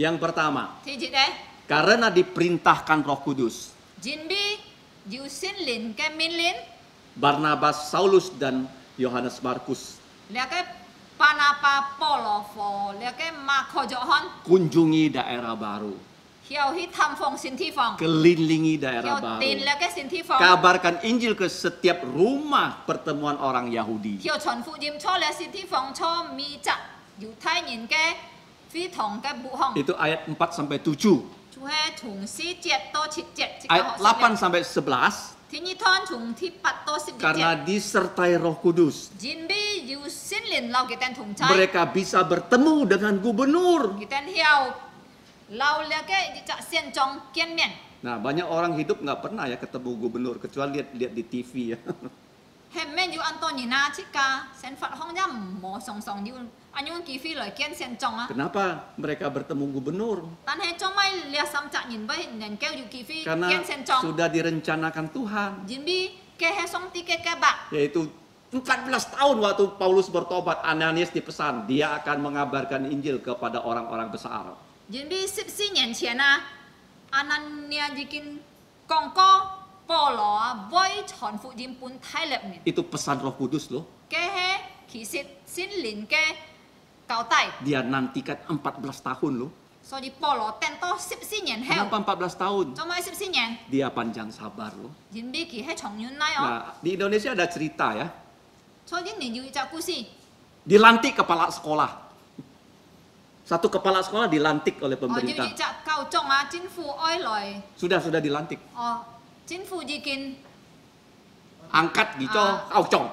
Yang pertama. Karena diperintahkan Roh Kudus. Jinbi, Jusin Lin, Kemin Lin. Barnabas, Saulus dan Yohanes Markus. Panapa lihat Marco Johan. Kunjungi daerah baru. Kelilingi daerah baru. Kabarkan Injil ke setiap rumah pertemuan orang Yahudi. Itu ayat 4 sampai 7. Ayat 8 sampai 11 karena disertai Roh Kudus. Mereka bisa bertemu dengan gubernur. Nah, banyak orang hidup nggak pernah ya ketemu gubernur kecuali lihat lihat di TV ya. Anyong kifi loi kian sian ah. Kenapa mereka bertemu gubernur? Tan he chong sam cak nyin bai nyan keu kian sian Sudah direncanakan Tuhan. Jin bi ke he bak. Yaitu 14 tahun waktu Paulus bertobat Ananias dipesan dia akan mengabarkan Injil kepada orang-orang besar. Jin bi sip si nyan chen ah. Anania jikin kongko polo boy chon fu jin pun thailep Itu pesan roh kudus loh. Kehe kisit sin lin ke Kau tai. Dia nantikan 14 tahun loh. So di polo tento sip sinyen heo. Kenapa 14 tahun? Cuma sip sinyen. Dia panjang sabar loh. ki he yun nai oh. Nah, di Indonesia ada cerita ya. So ini juga kusi. Dilantik kepala sekolah. Satu kepala sekolah dilantik oleh oh, pemerintah. Oh, kau cong ah, jin fu oi loi. Sudah sudah dilantik. Oh, jin fu jikin. Angkat gitu, ah. kau cong.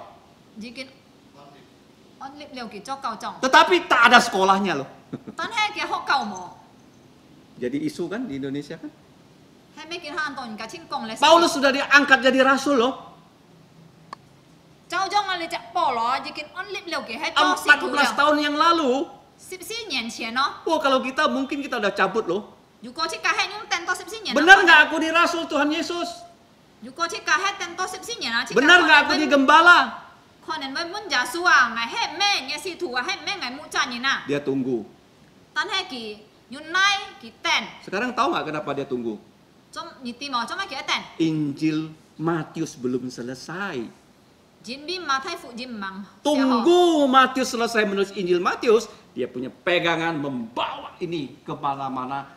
Jikin Gitu, Tetapi tak ada sekolahnya loh. Kan jadi isu kan di Indonesia kan? Paulus sudah diangkat jadi rasul loh. 14 tahun yang lalu. Oh kalau kita mungkin kita udah cabut loh. Benar nggak aku di Rasul Tuhan Yesus? Benar nggak aku di Gembala? Honen wei mun ja sua ngai he me nya si tua he me ngai mu cha ni na. Dia tunggu. Tan he ki yunai ki ten. Sekarang tahu nggak kenapa dia tunggu? Cuma nyiti mau cuma ki ten. Injil Matius belum selesai. Jinbi Tunggu Matius selesai menulis Injil Matius, dia punya pegangan membawa ini kemana-mana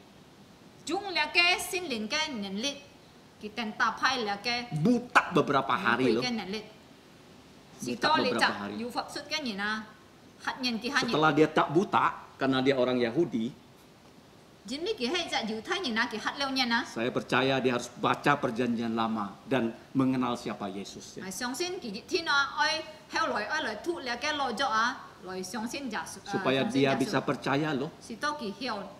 berjuang lagi, sin lin ke nen lit. Kita tak pai lagi. Butak beberapa hari loh. Nen lit. Si to lit cak, you fak sut ke nyina. Hat nyen ti hanyi. Setelah dia tak buta, karena dia orang Yahudi. Jin ni ke hai cak, you tanya nak ke hat leo nyena. Saya percaya dia harus baca perjanjian lama dan mengenal siapa Yesus. Ya. Saya sangsin ki jit tina, oi, heo loi, oi loi tu lagi lojok ah. Loi sangsin jasuk. Supaya dia bisa percaya loh. Si to ki hiyo.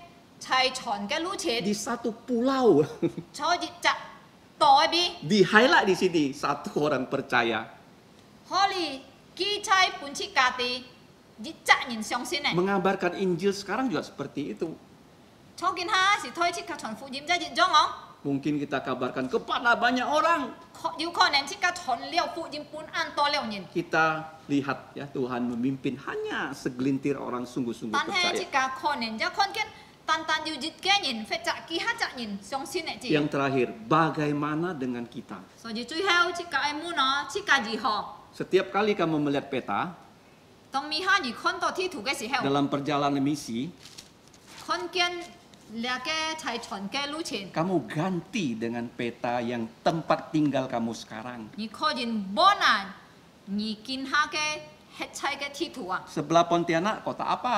Taichon ke Lucid. Di satu pulau. Di highlight di sini satu orang percaya. Holy Mengabarkan Injil sekarang juga seperti itu. Mungkin kita kabarkan kepada banyak orang. Kita lihat ya Tuhan memimpin hanya segelintir orang sungguh-sungguh percaya. Yang terakhir, bagaimana dengan kita? Setiap kali kamu melihat peta, Dalam perjalanan misi, kamu ganti dengan peta yang tempat tinggal kamu sekarang. Sebelah Pontianak kota apa?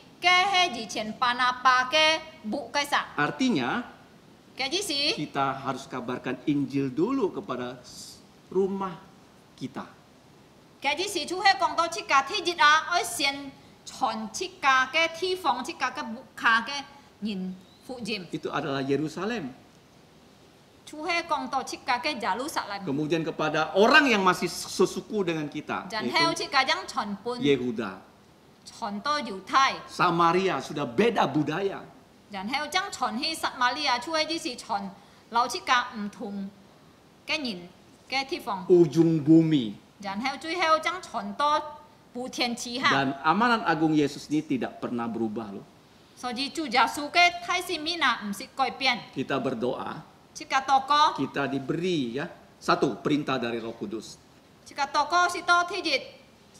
ke Chen panapa ke bu kaisa. Artinya, si? kita harus kabarkan Injil dulu kepada rumah kita. Kajisi cuhe kongto cika tijit a oi sien chon cika ke tifong cika ke buka ke yin Jim. Itu adalah Yerusalem. Cuhe kongto cika ke Jerusalem. Kemudian kepada orang yang masih sesuku dengan kita. Dan heo cika jang chon pun. Yehuda. Contoh Yutai. Samaria sudah beda budaya. Dan hai jang chon hi Samaria chue di si chon lao chi ka m thung ke nhìn ke ti fong. Ujung bumi. Dan hai chui hai jang chon to bu tian chi ha. Dan amanan agung Yesus ini tidak pernah berubah loh. So ji chu ja su ke thai si mina m si koi pian. Kita berdoa. Jika toko. Kita diberi ya. Satu perintah dari Roh Kudus. Jika toko si to thi jit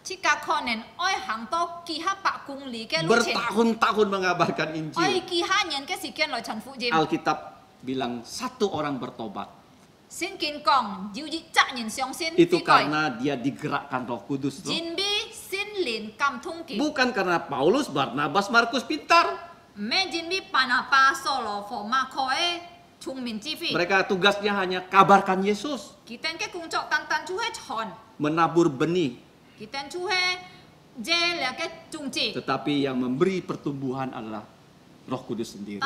jika konen oi hang to kiha pak kung li ke bertahun-tahun mengabarkan Injil. Oi kiha nyen ke sikian lo chan fu jim. Alkitab bilang satu orang bertobat. Sin kin kong jiu ji cak nyen siong sin. Itu karena dia digerakkan Roh Kudus. Jin bi sin lin kam tung ki. Bukan karena Paulus, Barnabas, Markus pintar. Me jin bi panapa solo fo ma koe mereka tugasnya hanya kabarkan Yesus. kita Menabur benih Ya, Tetapi yang memberi pertumbuhan adalah Roh Kudus sendiri.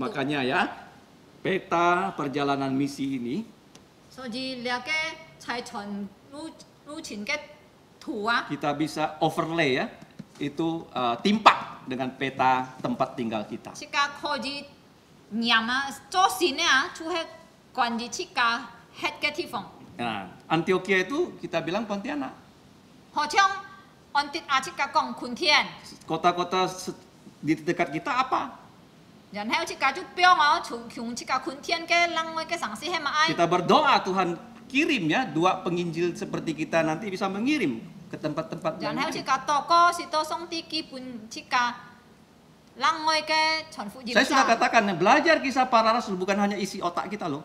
Makanya ya, peta perjalanan misi ini kita bisa overlay ya, itu uh, timpak dengan peta tempat tinggal kita. Kondichika, Hetgetifong. Nah, ya, Antioquia itu kita bilang Pontianak. Hochong, Ontit Achika Kong Kuntian. Kota-kota di dekat kita apa? Kuntian, ke ke Kita berdoa Tuhan kirim ya dua penginjil seperti kita nanti bisa mengirim ke tempat-tempat yang Saya sudah katakan belajar kisah para rasul bukan hanya isi otak kita loh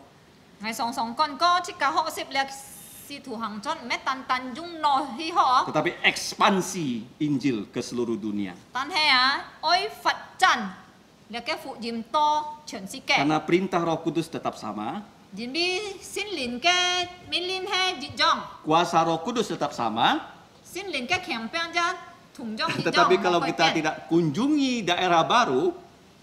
ngay song song kon ko jika ho sip lihat si tan tan metan Tanjung hi ho. Tetapi ekspansi Injil ke seluruh dunia. Tan he ya, oi fat chan. Lihat ke fu jim to chen si ke. Karena perintah Roh Kudus tetap sama. Jin bi sin lin ke min lin he jin jong. Kuasa Roh Kudus tetap sama. Sin lin ke kem pen jan. Tetapi kalau kita tidak kunjungi daerah baru,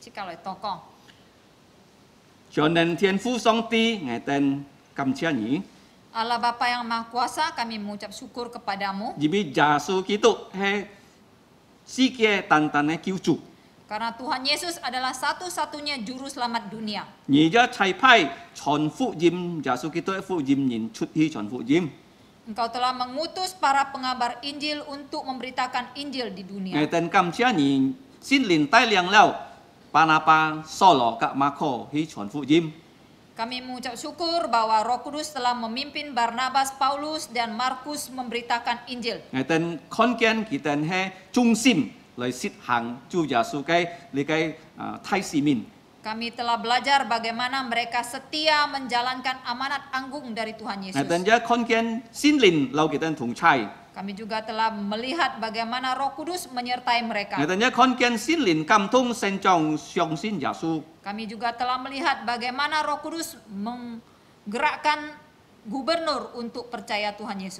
即教嚟多講。Cho nên Thiên Phú Song Ti ngày tên Cầm Chia Nhĩ. Allah Bapa yang Maha Kuasa, kami mengucap syukur kepadamu. Jadi jasu kita he si sikye tantane kiucu. Karena Tuhan Yesus adalah satu-satunya juru selamat dunia. Nija chai pai chon fu jim jasu kita fu jim nin chut hi chon fu jim. Engkau telah mengutus para pengabar Injil untuk memberitakan Injil di dunia. Ngaitan kam chia ni xin lin tai liang lao Panapang solo kak mako hi chuan fu jim. Kami mengucap syukur bahwa Roh Kudus telah memimpin Barnabas, Paulus, dan Markus memberitakan Injil. Ngaiten konkian kita he sim lai sit hang ya su kai li kai tai simin. Kami telah belajar bagaimana mereka setia menjalankan amanat anggung dari Tuhan Yesus. Ngaiten ja konkian sinlin lau kita tung chai. Kami juga telah melihat bagaimana Roh Kudus menyertai mereka. Kami juga telah melihat bagaimana Roh Kudus menggerakkan gubernur untuk percaya Tuhan Yesus.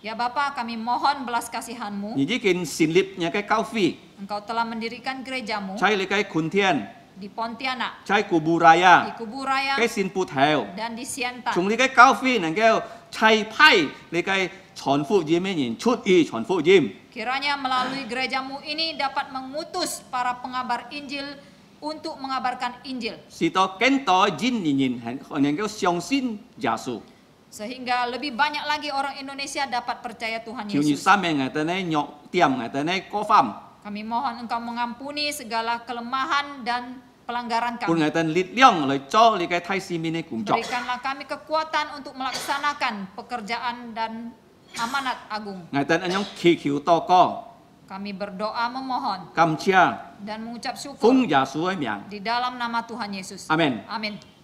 Ya Bapa, kami mohon belas kasihanmu. Engkau telah mendirikan gerejamu di Pontianak. Cai kuburaya. Di kuburaya. Kai xin Dan di Sientan. Chúng đi Kai Kau Fi Nang Kau cai pai Kai Chon Fu jim diêm ini Chut y Chon Fu Jim. Kiranya melalui gerejamu ini dapat mengutus para pengabar Injil untuk mengabarkan Injil. Sito kento jin nyin yang Kau xiong sin jasu. Sehingga lebih banyak lagi orang Indonesia dapat percaya Tuhan Yesus. nyok kofam. Kami mohon engkau mengampuni segala kelemahan dan pelanggaran kami. Berikanlah kami kekuatan untuk melaksanakan pekerjaan dan amanat agung. Kami berdoa memohon dan mengucap syukur di dalam nama Tuhan Yesus. Amin. Amin.